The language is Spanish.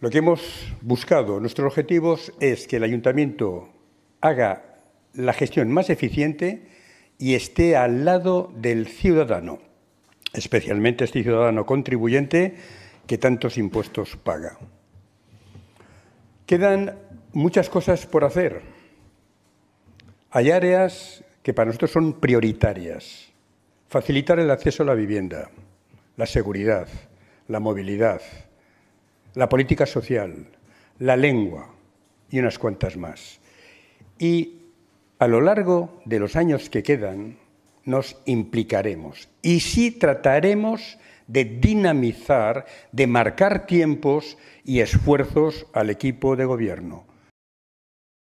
Lo que hemos buscado, nuestros objetivos, es que el ayuntamiento haga la gestión más eficiente y esté al lado del ciudadano, especialmente este ciudadano contribuyente que tantos impuestos paga. Quedan muchas cosas por hacer. Hay áreas que para nosotros son prioritarias. Facilitar el acceso a la vivienda, la seguridad, la movilidad, la política social, la lengua y unas cuantas más. Y a lo largo de los años que quedan nos implicaremos y sí trataremos de dinamizar, de marcar tiempos y esfuerzos al equipo de gobierno